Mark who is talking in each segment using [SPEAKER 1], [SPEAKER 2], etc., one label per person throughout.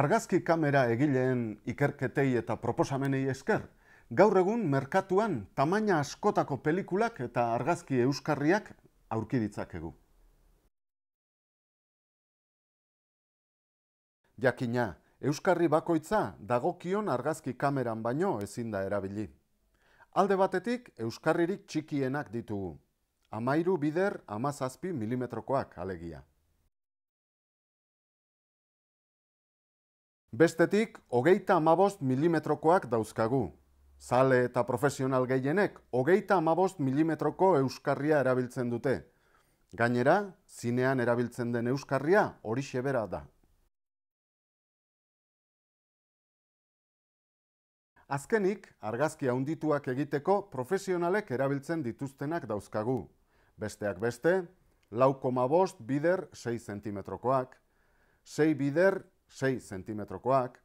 [SPEAKER 1] Argazki kamera egileen ikerketei eta proposamenei esker, gaur egun merkatuan tamaina askotako pelikulak eta argazki euskarriak aurki ditzakegu. Jakina, euskarri bakoitza dagokion argazki kameran baino ezin da erabili. Alde batetik, euskarririk txikienak ditugu. Amairu bider amazazpi milimetrokoak alegia. Bestetik, hogeita amabost milimetrokoak dauzkagu. Zale eta profesional gehienek, hogeita amabost milimetroko euskarria erabiltzen dute. Gainera, zinean erabiltzen den euskarria hori xebera da. Azkenik, argazki haundituak egiteko profesionalek erabiltzen dituztenak dauzkagu. Besteak beste, lau koma bider 6 cm-koak, 6 bider 6 zentimetrokoak,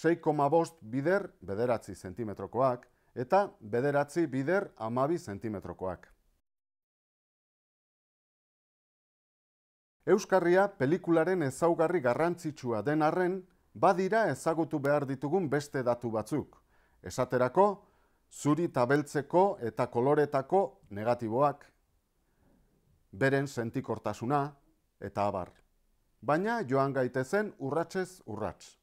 [SPEAKER 1] 6,5 bider bederatzi zentimetrokoak, eta bederatzi bider amabi zentimetrokoak. Euskarria pelikularen ezaugarri garrantzitsua den arren, badira ezagutu behar ditugun beste datu batzuk. Esaterako, zuri tabeltzeko eta koloretako negatiboak, beren
[SPEAKER 2] sentikortasuna eta abar baina joan gaitezen urratsez urrats.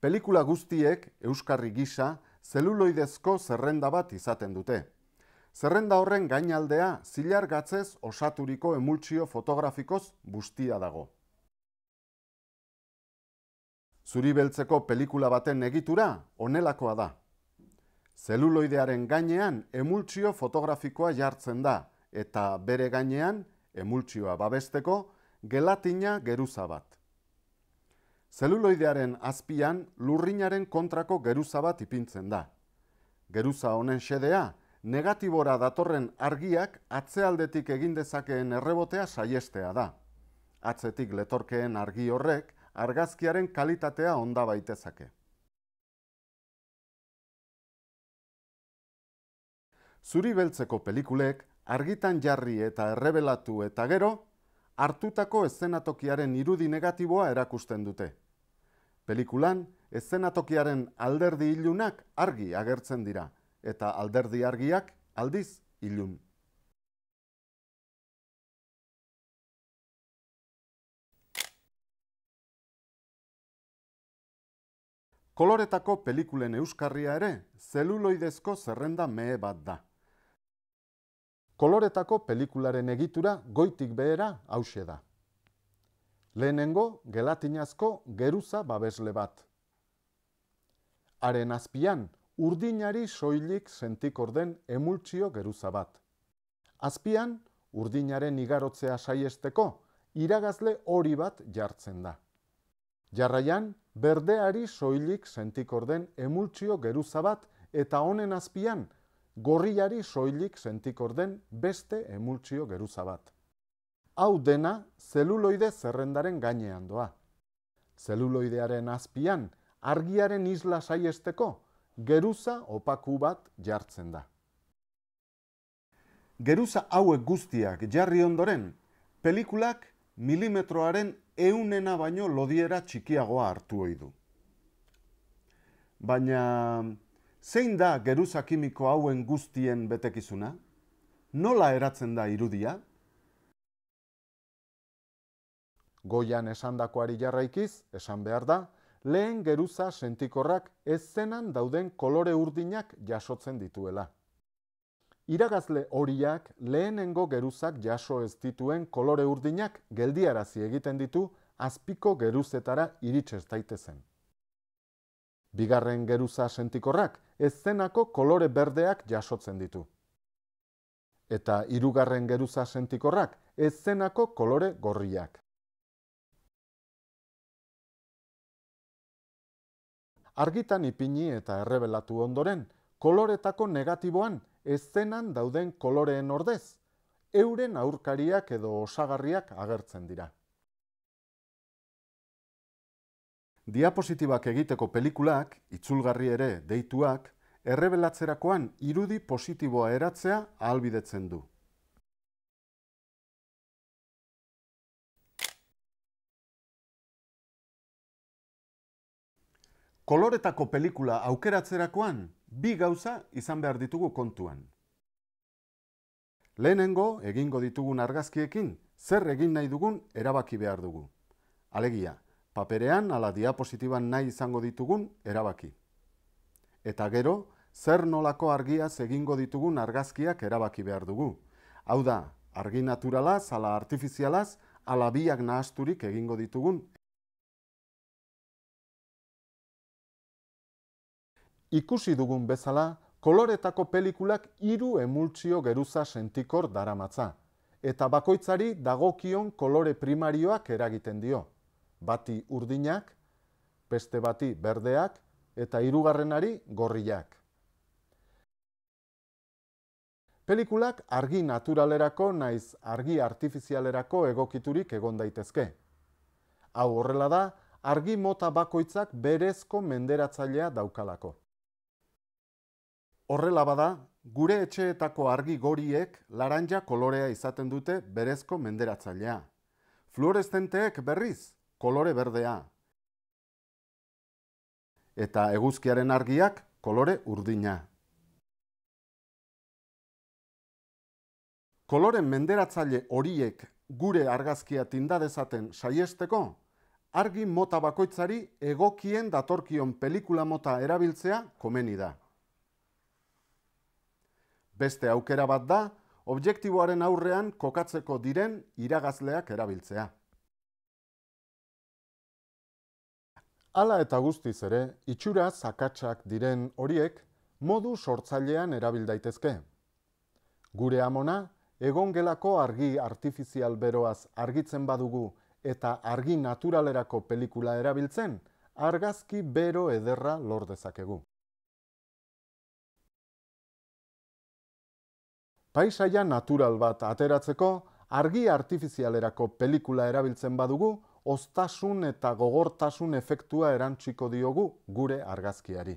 [SPEAKER 2] Pelikula guztiek, Euskarri gisa, zeluloidezko zerrenda
[SPEAKER 1] bat izaten dute. Zerrenda horren gainaldea zilargatzez osaturiko emultsio fotografikoz bustia dago zuribeltzeko pelikula baten egitura onelakoa da. Zeluloidearen gainean emultzio fotografikoa jartzen da eta bere gainean emultzioa babesteko gelatina geruza bat. Zeluloidearen azpian lurrinaren kontrako geruza bat ipintzen da. Geruza honen xedea negatibora datorren argiak atzealdetik egin dezakeen errebotea saiestea da. Atzetik letorkeen argi horrek argazkiaren kalitatea onda baitezake. Zuri beltzeko pelikulek argitan jarri eta errebelatu eta gero, hartutako eszenatokiaren irudi negatiboa erakusten dute. Pelikulan, eszenatokiaren alderdi ilunak argi agertzen dira,
[SPEAKER 2] eta alderdi argiak aldiz ilun. Koloretako pelikulen euskarria ere, zeluloidezko
[SPEAKER 1] zerrenda mehe bat da. Koloretako pelikularen egitura goitik behera hause da. Lehenengo, gelatinazko geruza babesle bat. Haren azpian, urdinari soilik sentik orden emultzio geruza bat. Azpian, urdinaren igarotzea saiesteko, iragazle hori bat jartzen da. Jarraian, berdeari soilik sentik orden emultzio geruza bat eta honen azpian, gorriari soilik sentik orden beste emultzio geruza bat. Hau dena, zeluloide zerrendaren gainean doa. Zeluloidearen azpian, argiaren isla saiesteko, geruza opaku bat jartzen da. Geruza hauek guztiak jarri ondoren, pelikulak milimetroaren eunena baino lodiera txikiagoa hartu ohi du. Baina, zein da geruza kimiko hauen guztien betekizuna? Nola eratzen da irudia? Goian esandakoari jarraikiz, esan behar da, lehen geruza sentikorrak ez zenan dauden kolore urdinak jasotzen dituela iragazle horiak lehenengo geruzak jaso ez dituen kolore urdinak geldiarazi egiten ditu azpiko geruzetara iritsa ez daitezen. Bigarren geruza sentikorrak ez zenako kolore berdeak jasotzen ditu. Eta hirugarren geruza sentikorrak ez zenako kolore gorriak. Argitan ipini eta errebelatu ondoren, koloretako negatiboan eszenan dauden koloreen ordez, euren aurkariak edo osagarriak agertzen dira. Diapositibak egiteko pelikulak, itzulgarri ere deituak, errebelatzerakoan
[SPEAKER 2] irudi positiboa eratzea ahalbidetzen du. Koloretako pelikula aukeratzerakoan, bi gauza izan behar
[SPEAKER 1] ditugu kontuan. Lehenengo, egingo ditugun argazkiekin, zer egin nahi dugun erabaki behar dugu. Alegia, paperean ala diapositiban nahi izango ditugun erabaki. Eta gero, zer nolako argiaz egingo ditugun argazkiak erabaki behar dugu. Hau da, argi naturalaz, ala artifizialaz, ala biak nahasturik egingo ditugun ikusi dugun bezala, koloretako pelikulak hiru emultzio geruza sentikor daramatza. Eta bakoitzari dagokion kolore primarioak eragiten dio. Bati urdinak, beste bati berdeak, eta hirugarrenari gorriak. Pelikulak argi naturalerako naiz argi artifizialerako egokiturik egon daitezke. Hau horrela da, argi mota bakoitzak berezko menderatzailea daukalako horrela bada, gure etxeetako argi goriek laranja kolorea izaten dute berezko menderatzailea. Fluorestenteek berriz kolore berdea. Eta eguzkiaren argiak kolore urdina. Koloren menderatzaile horiek gure argazkia tindadezaten saiesteko, argi mota bakoitzari egokien datorkion pelikula mota erabiltzea komeni da. Beste aukera bat da, objektiboaren aurrean kokatzeko diren iragazleak erabiltzea. Ala eta guztiz ere, itxura zakatsak diren horiek modu sortzailean erabil daitezke. Gure amona, egongelako argi artifizial beroaz argitzen badugu eta argi naturalerako pelikula erabiltzen, argazki bero ederra lor dezakegu. paisaia natural bat ateratzeko, argi artifizialerako pelikula erabiltzen badugu, oztasun eta gogortasun efektua erantziko diogu gure argazkiari.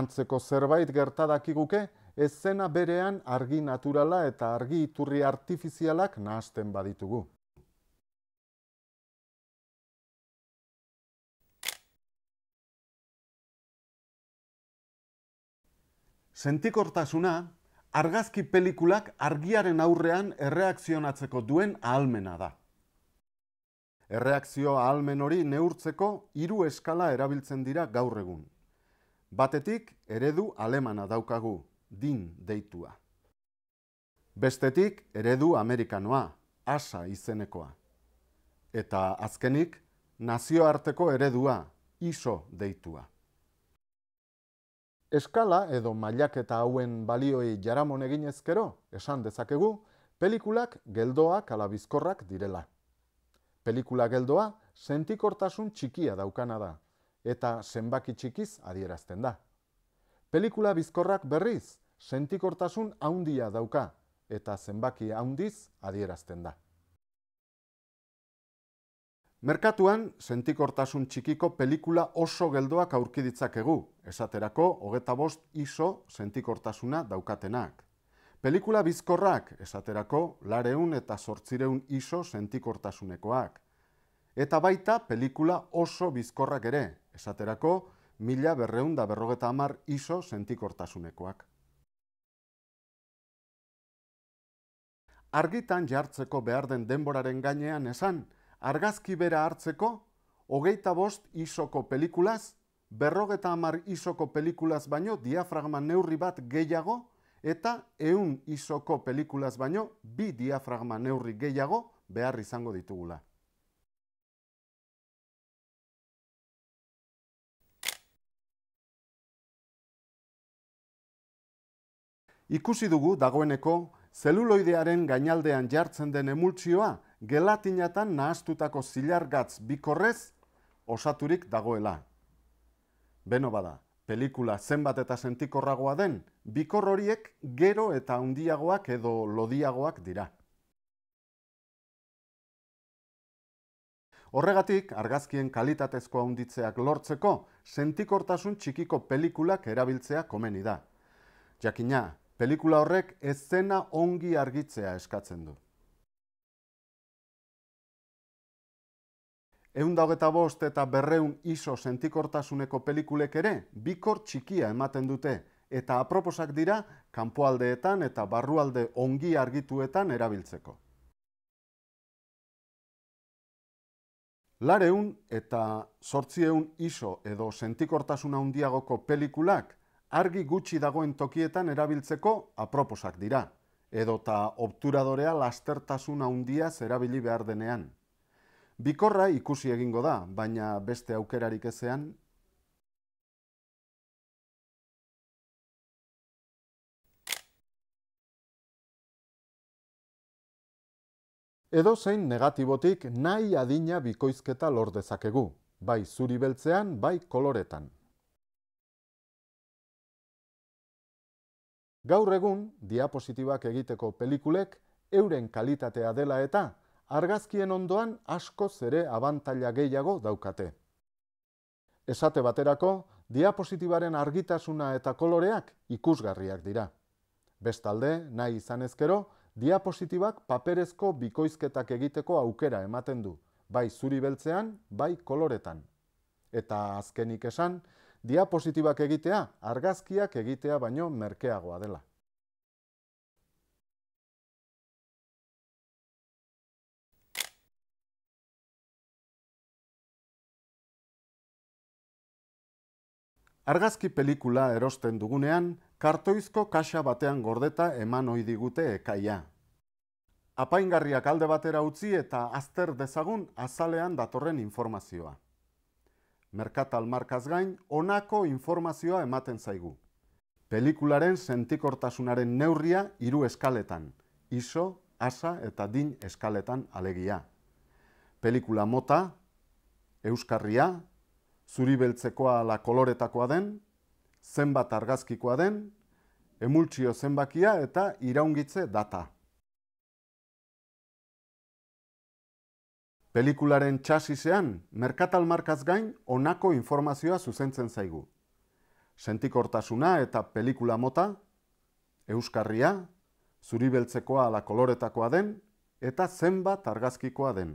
[SPEAKER 1] Antzeko zerbait gertadakiguke, ez zena berean argi naturala eta argi iturri
[SPEAKER 2] artifizialak nahasten baditugu. sentikortasuna argazki pelikulak argiaren aurrean
[SPEAKER 1] erreakzionatzeko duen ahalmena da. Erreakzio ahalmen hori neurtzeko hiru eskala erabiltzen dira gaur egun. Batetik eredu alemana daukagu, din deitua. Bestetik eredu amerikanoa, asa izenekoa. Eta azkenik nazioarteko eredua, iso deitua. Eskala edo mailak eta hauen balioi jaramon egin ezkero, esan dezakegu, pelikulak geldoak alabizkorrak direla. Pelikula geldoa sentikortasun txikia daukana da, eta zenbaki txikiz adierazten da. Pelikula bizkorrak berriz sentikortasun haundia dauka, eta zenbaki haundiz adierazten da. Merkatuan, sentikortasun txikiko pelikula oso geldoak aurkiditzak egu, esaterako, hogeta bost iso sentikortasuna daukatenak. Pelikula bizkorrak, esaterako, lareun eta sortzireun iso sentikortasunekoak. Eta baita, pelikula oso bizkorrak ere, esaterako, mila berreun da berrogeta amar iso sentikortasunekoak. Argitan jartzeko behar den denboraren gainean esan, argazki bera hartzeko, hogeita bost isoko pelikulaz, berrogeta amar isoko pelikulaz baino, diafragma neurri bat gehiago, eta eun isoko pelikulaz baino, bi
[SPEAKER 2] diafragma neurri gehiago behar izango ditugula. Ikusi dugu dagoeneko, zeluloidearen gainaldean
[SPEAKER 1] jartzen den emultzioa, gelatinatan nahastutako zilargatz bikorrez osaturik dagoela. Beno bada, pelikula zenbat eta sentikorragoa den, bikor horiek gero eta hundiagoak edo lodiagoak dira. Horregatik, argazkien kalitatezko hunditzeak lortzeko, sentikortasun txikiko pelikulak erabiltzea komeni da. Jakina, pelikula horrek ez zena ongi argitzea eskatzen du. Eun bost eta berreun iso sentikortasuneko pelikulek ere, bikor txikia ematen dute, eta aproposak dira, kanpoaldeetan eta barrualde ongi argituetan erabiltzeko. Lareun eta sortzieun iso edo sentikortasuna handiagoko pelikulak argi gutxi dagoen tokietan erabiltzeko aproposak dira, edota obturadorea lastertasuna handia erabili behar denean. Bikorra ikusi egingo da, baina
[SPEAKER 2] beste aukerarik ezean, Edo zein negatibotik nahi adina bikoizketa lor dezakegu,
[SPEAKER 1] bai zuri beltzean, bai koloretan. Gaur egun, diapositibak egiteko pelikulek, euren kalitatea dela eta argazkien ondoan asko zere abantaila gehiago daukate. Esate baterako, diapositibaren argitasuna eta koloreak ikusgarriak dira. Bestalde, nahi izan ezkero, diapositibak paperezko bikoizketak egiteko aukera ematen du, bai zuri beltzean, bai koloretan. Eta azkenik esan, diapositibak egitea argazkiak
[SPEAKER 2] egitea baino merkeagoa dela. Argazki pelikula erosten dugunean,
[SPEAKER 1] kartoizko kaxa batean gordeta eman ohi digute ekaia. Apaingarriak alde batera utzi eta azter dezagun azalean datorren informazioa. Merkatal markaz gain, onako informazioa ematen zaigu. Pelikularen sentikortasunaren neurria hiru eskaletan, iso, asa eta din eskaletan alegia. Pelikula mota, euskarria, Zuribeltzekoa ala koloretakoa den, zenbat argazkikoa den, emultzio zenbakia eta iraungitze data. Pelikularen txasisean merkatalmarkaz gain onako informazioa zuzentzen zaigu. Sentikortasuna eta pelikula mota euskarria, zuribeltzekoa ala koloretakoa den
[SPEAKER 2] eta zenbat argazkikoa den.